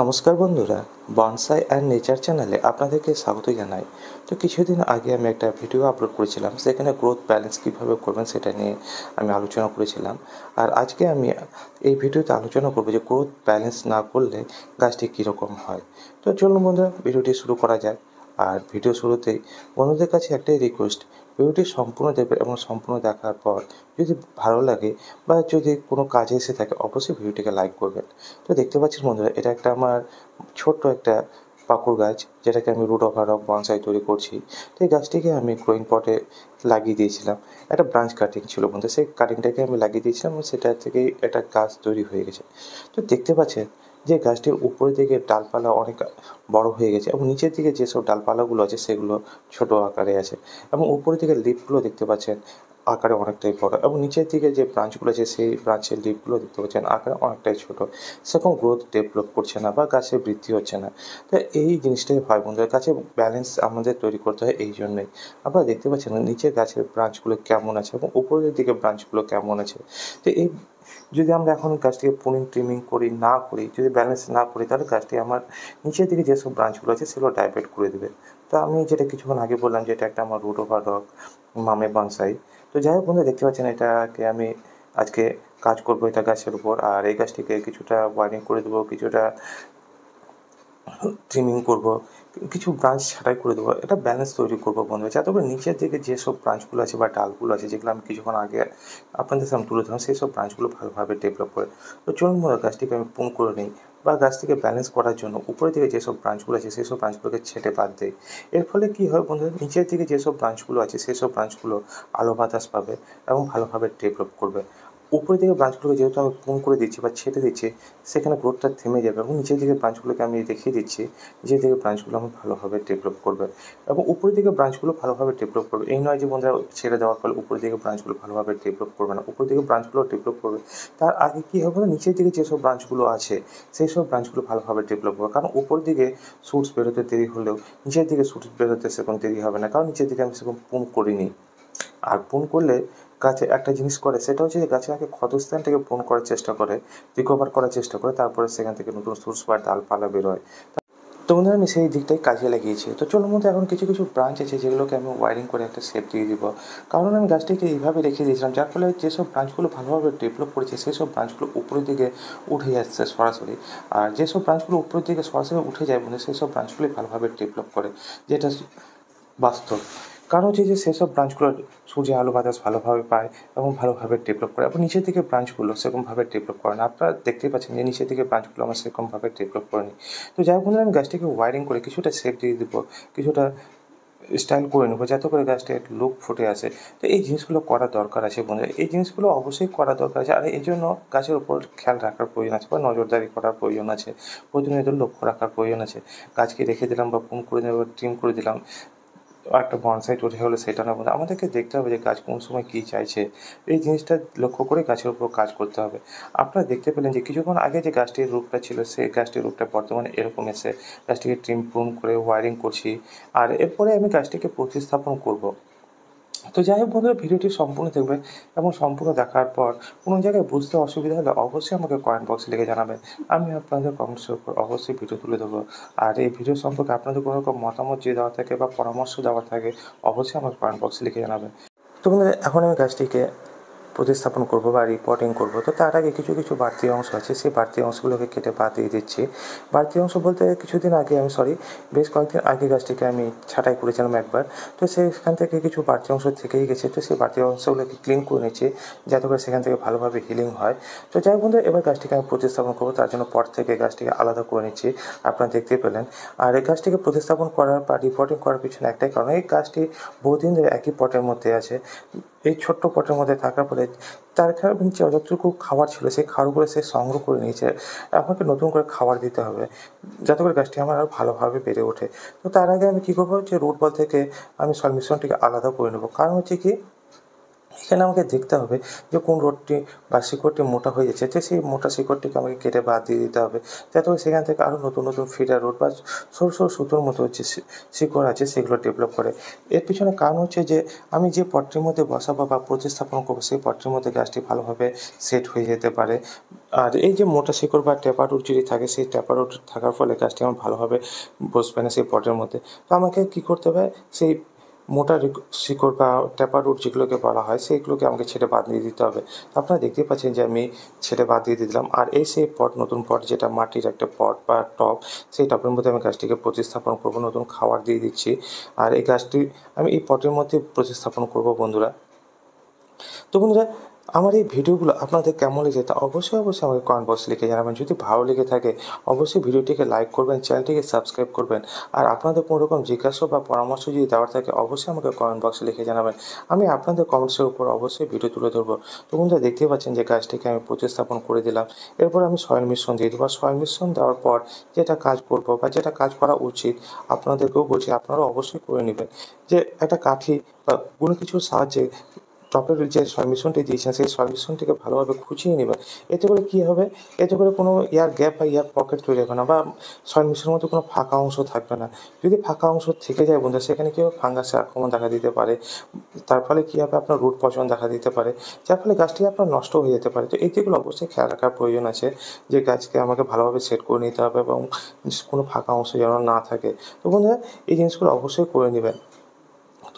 নমস্কার বন্ধুরা bonsai and nature চ্যানেলে আপনাদেরকে স্বাগত জানাই তো কিছুদিন আগে আমি একটা ভিডিও আপলোড করেছিলাম সেখানে গ্রোথ ব্যালেন্স কীভাবে করবেন সেটা নিয়ে আমি আলোচনা করেছিলাম আর আজকে আমি এই ভিডিওতে আলোচনা করবো যে গ্রোথ ব্যালেন্স না করলে গাছটি কীরকম হয় তো চলুন বন্ধুরা ভিডিওটি শুরু করা যাক আর ভিডিও শুরুতেই বন্ধুদের কাছে একটাই রিকোয়েস্ট ভিডিওটি সম্পূর্ণ দেখবেন এবং সম্পূর্ণ দেখার পর যদি ভালো লাগে বা যদি কোনো কাজে এসে থাকে অবশ্যই ভিডিওটিকে লাইক করবেন তো দেখতে পাচ্ছেন বন্ধুরা এটা একটা আমার ছোট্ট একটা পাকুড় গাছ যেটাকে আমি রুট অফ রক বনসাই তৈরি করছি তো এই গাছটিকে আমি গ্রোয়িং পটে লাগিয়ে দিয়েছিলাম একটা ব্রাঞ্চ কাটিং ছিল বন্ধু সেই কাটিংটাকে আমি লাগিয়ে দিয়েছিলাম সেটা থেকে একটা গাছ তৈরি হয়ে গেছে তো দেখতে পাচ্ছেন যে গাছটির উপরে থেকে ডালপালা অনেক বড় হয়ে গেছে এবং নিচের দিকে যেসব ডালপালাগুলো আছে সেগুলো ছোট আকারে আছে এবং উপরে থেকে লিপগুলো দেখতে পাচ্ছেন আকারে অনেকটাই বড় এবং নিচের দিকে যে ব্রাঞ্চগুলো আছে সেই ব্রাঞ্চের লিপগুলো দেখতে পাচ্ছেন আকারে অনেকটাই ছোট সেরকম গ্রোথ ডেভেলপ করছে না বা গাছের বৃদ্ধি হচ্ছে না তো এই জিনিসটাই হয় বন্ধুরা গাছে ব্যালেন্স আমাদের তৈরি করতে হয় এই জন্যই আপনারা দেখতে পাচ্ছেন নিচের গাছের ব্রাঞ্চগুলো কেমন আছে এবং উপরের দিকে ব্রাঞ্চগুলো কেমন আছে তো এই যদি আমরা এখন গাছটিকে পুনিং ট্রিমিং করি না করি যদি ব্যালেন্স না করি তাহলে গাছটি আমার নিচের দিকে যেসব ব্রাঞ্চগুলো আছে সেগুলো ডাইভার্ট করে দেবে তা আমি যেটা কিছুক্ষণ আগে বললাম যে এটা একটা আমার রুট ওভার রক মামে বানসাই তো যাই হোক বন্ধুরা দেখতে পাচ্ছেন এটাকে আমি আজকে কাজ করবো এটা গাছের উপর আর এই গাছটিকে কিছুটা ওয়ারিং করে দেবো কিছুটা ট্রিমিং করব কিছু ব্রাঞ্চ ছাটাই করে দেবো এটা ব্যালেন্স তৈরি করবো বন্ধু যাতে করে নিচের দিকে যেসব ব্রাঞ্চগুলো আছে বা ডালগুলো আছে যেগুলো আমি কিছুক্ষণ আগে আপনাদের সামনে তুলে ধরলাম সেই সব ব্রাঞ্চগুলো ভালোভাবে ডেভেলপ করে তো চলুন মনে গাছটিকে আমি পুম করে নিই বা গাছটিকে ব্যালেন্স করার জন্য উপরের দিকে যেসব ব্রাঞ্চগুলো আছে সেসব ব্রাঞ্চগুলোকে ছেটে বাদ দেয় এর ফলে কী হয় বন্ধু নিচের দিকে যেসব ব্রাঞ্চগুলো আছে সেসব ব্রাঞ্চগুলো আলো বাতাস পাবে এবং ভালোভাবে ডেভেলপ করবে উপরের দিকে ব্রাঞ্চগুলোকে যেহেতু আমি পুন করে দিচ্ছি বা ছেটে দিচ্ছি সেখানে গ্রোথটা থেমে যাবে এবং নিচের দিকে ব্রাঞ্চগুলোকে আমি দেখিয়ে দিচ্ছি নিচের দিকে ব্রাঞ্চগুলো আমার ভালোভাবে ডেভেলপ করবে এবং উপরের দিকে ব্রাঞ্চগুলো ভালোভাবে ডেভেলপ করবে এই নয় যে বন্ধুরা ছেড়ে দেওয়ার ফলে উপরের দিকে ব্রাঞ্চগুলো ভালোভাবে ডেভেলপ করবে না উপরের দিকে ব্রাঞ্চগুলো ডেভেলপ করবে তার আগে কী হবে না নিচের দিকে যেসব ব্রাঞ্চগুলো আছে সেই সব ব্রাঞ্চগুলো ভালোভাবে ডেভেলপ হবে কারণ উপর দিকে শ্যুটস বেরোতে দেরি হলেও নিচের দিকে শ্যুটস বেরোতে সেরকম দেরি হবে না কারণ নিচের দিকে আমি সেরকম পুন করিনি আর পুন করলে গাছে একটা জিনিস করে সেটা হচ্ছে যে গাছের আগে থেকে পূরণ করার চেষ্টা করে রিকভার করার চেষ্টা করে তারপরে সেখান থেকে নতুন সোর্স বা ডালপালা বেরোয় তো বন্ধুরা আমি সেই দিকটাই কাজে লাগিয়েছি তো চলুন বন্ধু এখন কিছু কিছু ব্রাঞ্চ আছে যেগুলোকে আমি ওয়ারিং করে একটা শেপ দিয়ে দিব কারণ আমি গাছটিকে এইভাবে রেখে দিয়েছিলাম যার ফলে যেসব ব্রাঞ্চগুলো ভালোভাবে ডেভেলপ করেছে সেই সব ব্রাঞ্চগুলো উপরের দিকে উঠে যাচ্ছে সরাসরি আর যেসব ব্রাঞ্চগুলো উপরের দিকে সরাসরি উঠে যায় বন্ধু সেই সব ব্রাঞ্চগুলি ভালোভাবে ডেভেলপ করে যেটা বাস্তব কারণ হচ্ছে যে সেসব ব্রাঞ্চগুলো সূর্যের আলো বাতাস ভালোভাবে পায় এবং ভালোভাবে ডেভেলপ করে এবং নিচের থেকে ব্রাঞ্চগুলো সেরকমভাবে ডেভেলপ করে না আপনারা দেখতেই পাচ্ছেন যে নিচের থেকে ব্রাঞ্চগুলো আমার সেরকমভাবে ডেভেলপ করেনি তো যাই হোক আমি গাছটিকে ওয়ারিং করে কিছুটা সেফ দিয়ে দেবো কিছুটা স্টাইল করে নেবো যাতে করে গাছটার লুক ফুটে আসে তো এই জিনিসগুলো করা দরকার আছে বন্ধুরা এই জিনিসগুলো অবশ্যই করা দরকার আছে আর এই জন্য গাছের উপর খেয়াল রাখার প্রয়োজন আছে বা নজরদারি করার প্রয়োজন আছে প্রয়োজনীয় লক্ষ্য রাখার প্রয়োজন আছে গাছকে রেখে দিলাম বা পুম করে দিলাম বা ট্রিম করে দিলাম একটা বনসাই তৈরি হলে সেটা না বলে আমাদেরকে দেখতে হবে যে গাছ কোন সময় কী চাইছে এই জিনিসটা লক্ষ্য করে গাছের উপর কাজ করতে হবে আপনারা দেখতে পেলেন যে কিছুক্ষণ আগে যে গাছটির রূপটা ছিল সেই গাছটির রূপটা বর্তমানে এরকম এসে গাছটিকে ট্রিম প্রুন করে ওয়ারিং করছি আর এরপরে আমি গাছটিকে প্রতিস্থাপন করব। তো যাই হোক বন্ধুরা ভিডিওটি সম্পূর্ণ দেখবেন এবং সম্পূর্ণ দেখার পর কোনো জায়গায় বুঝতে অসুবিধা হলে অবশ্যই আমাকে কয়েন বক্সে লিখে জানাবেন আমি আপনাদের কমেন্টস উপর অবশ্যই ভিডিও তুলে দেবো আর এই ভিডিও সম্পর্কে আপনাদের কোনো রকম মতামত যে দেওয়া থাকে বা পরামর্শ দেওয়া থাকে অবশ্যই আমাকে কয়েন বক্সে লিখে জানাবেন তো বন্ধুরা এখন আমি গাছটিকে প্রতিস্থাপন করব বা রিপোর্টিং করব তো তার আগে কিছু কিছু বাড়তি অংশ আছে সেই বাড়তি অংশগুলোকে কেটে বাদ দিয়ে দিচ্ছি বাড়তি অংশ বলতে কিছুদিন আগে আমি সরি বেশ কয়েকদিন আগে গাছটিকে আমি ছাঁটাই করেছিলাম একবার তো সেখান থেকে কিছু বাড়তি অংশ থেকেই গেছে তো সেই বাড়তি অংশগুলোকে ক্লিন করে নিচ্ছে যাতে করে সেখান থেকে ভালোভাবে হিলিং হয় তো যাই বন্ধু এবার গাছটিকে আমি প্রতিস্থাপন করবো তার জন্য পট থেকে গাছটিকে আলাদা করে নিচ্ছি আপনারা দেখতে পেলেন আর এই গাছটিকে প্রতিস্থাপন করার বা রিপোর্টিং করার পিছনে একটাই কারণ এই গাছটি বহুদিন ধরে একই পটের মধ্যে আছে এই ছোট্ট পটের মধ্যে থাকার ফলে তার এবং যে যতটুকু খাবার ছিল সেই খাবারগুলো সে সংগ্রহ করে নিয়েছে আমাকে নতুন করে খাবার দিতে হবে যাতে করে গাছটি আমার আরও ভালোভাবে বেড়ে ওঠে তো তার আগে আমি কী করবো যে রুট বল থেকে আমি সলমিশ্রণটিকে আলাদা করে নেবো কারণ হচ্ছে কি এখানে আমাকে দেখতে হবে যে কোন রোডটি বা শিকড়টি মোটা হয়ে যাচ্ছে তো সেই মোটা শিকড়টিকে আমাকে কেটে বাদ দিয়ে দিতে হবে যাতে সেখান থেকে আরও নতুন নতুন ফিডার রোড বা সরু সরু সুতোর মতো হচ্ছে শিকড় আছে সেগুলো ডেভেলপ করে এর পিছনে কারণ হচ্ছে যে আমি যে পটটির মধ্যে বসাবো বা প্রতিস্থাপন করবো সেই পটটির মধ্যে গাছটি ভালোভাবে সেট হয়ে যেতে পারে আর এই যে মোটা শিকড় বা ট্যাপার রোড যদি থাকে সেই ট্যাপার রোড থাকার ফলে গাছটি আমার ভালোভাবে বসবে না সেই পটের মধ্যে তো আমাকে কী করতে হবে সেই মোটা শিকড় বা টেপা রুট যেগুলোকে বলা হয় সেইগুলোকে আমাকে ছেড়ে বাদ দিয়ে দিতে হবে আপনারা দেখতে পাচ্ছেন যে আমি ছেড়ে বাদ দিয়ে দিলাম আর এই সেই পট নতুন পট যেটা মাটির একটা পট বা টপ সেই টপের মধ্যে আমি গাছটিকে প্রতিস্থাপন করব নতুন খাবার দিয়ে দিচ্ছি আর এই গাছটি আমি এই পটের মধ্যে প্রতিস্থাপন করব বন্ধুরা তো বন্ধুরা আমার এই ভিডিওগুলো আপনাদের কেমন লেগেছে তা অবশ্যই অবশ্যই আমাকে কমেন্ট বক্সে লিখে জানাবেন যদি ভালো লেগে থাকে অবশ্যই ভিডিওটিকে লাইক করবেন চ্যানেলটিকে সাবস্ক্রাইব করবেন আর আপনাদের কোনো রকম জিজ্ঞাসা বা পরামর্শ যদি দেওয়ার থাকে অবশ্যই আমাকে কমেন্ট বক্সে লিখে জানাবেন আমি আপনাদের কমেন্টসের উপর অবশ্যই ভিডিও তুলে ধরবো তো বন্ধুরা দেখতেই পাচ্ছেন যে গাছটিকে আমি প্রতিস্থাপন করে দিলাম এরপর আমি সয়েল মিশ্রণ দিয়ে দেবো সয়েল মিশ্রণ দেওয়ার পর যেটা কাজ করবো বা যেটা কাজ করা উচিত আপনাদেরকেও বলছি আপনারা অবশ্যই করে নেবেন যে একটা কাঠি বা কোনো কিছুর সাহায্যে তো যে সাবমিশনটি দিয়েছেন সেই সাবমিশনটিকে ভালোভাবে খুঁজিয়ে নেবেন এতে করে কী হবে এতে করে কোনো এয়ার গ্যাপ বা এয়ার পকেট তৈরি হবে না বা সাবমিশনের মধ্যে কোনো ফাঁকা অংশ থাকবে না যদি ফাঁকা অংশ থেকে যায় বন্ধু সেখানে কী হবে ফাঙ্গাসের আক্রমণ দেখা দিতে পারে তার ফলে কী হবে আপনার রুট পচন দেখা দিতে পারে যার ফলে গাছটি আপনার নষ্ট হয়ে যেতে পারে তো এই দিকগুলো অবশ্যই খেয়াল রাখার প্রয়োজন আছে যে গাছকে আমাকে ভালোভাবে সেট করে নিতে হবে এবং কোনো ফাঁকা অংশ যেন না থাকে তো বন্ধুরা এই জিনিসগুলো অবশ্যই করে নেবেন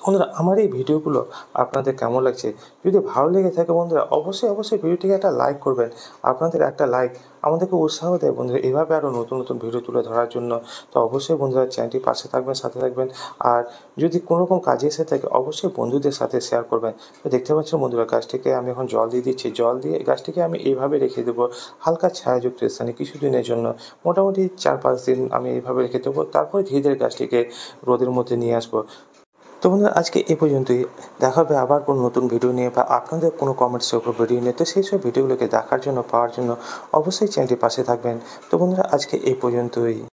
বন্ধুরা আমার এই ভিডিওগুলো আপনাদের কেমন লাগছে যদি ভালো লেগে থাকে বন্ধুরা অবশ্যই অবশ্যই ভিডিওটিকে একটা লাইক করবেন আপনাদের একটা লাইক আমাদেরকে উৎসাহ দেয় বন্ধুরা এভাবে আরও নতুন নতুন ভিডিও তুলে ধরার জন্য তো অবশ্যই বন্ধুরা চ্যানেলটি পাশে থাকবেন সাথে থাকবেন আর যদি কোনোরকম কাজে এসে থাকে অবশ্যই বন্ধুদের সাথে শেয়ার করবেন তো দেখতে পাচ্ছেন বন্ধুরা গাছটিকে আমি এখন জল দিয়ে দিচ্ছি জল দিয়ে গাছটিকে আমি এইভাবে রেখে দেবো হালকা ছায়াযুক্ত স্থানে কিছুদিনের জন্য মোটামুটি চার পাঁচ দিন আমি এইভাবে রেখে দেবো তারপরে ধীরে ধীরে গাছটিকে রোদের মধ্যে নিয়ে আসবো তো বন্ধুরা আজকে এ পর্যন্তই দেখা হবে আবার কোনো নতুন ভিডিও নিয়ে বা আপনাদের কোনো কমেন্টসের উপর ভিডিও নিয়ে তো সেই সব ভিডিওগুলোকে দেখার জন্য পাওয়ার জন্য অবশ্যই চ্যানেলটি পাশে থাকবেন তো বন্ধুরা আজকে এই পর্যন্তই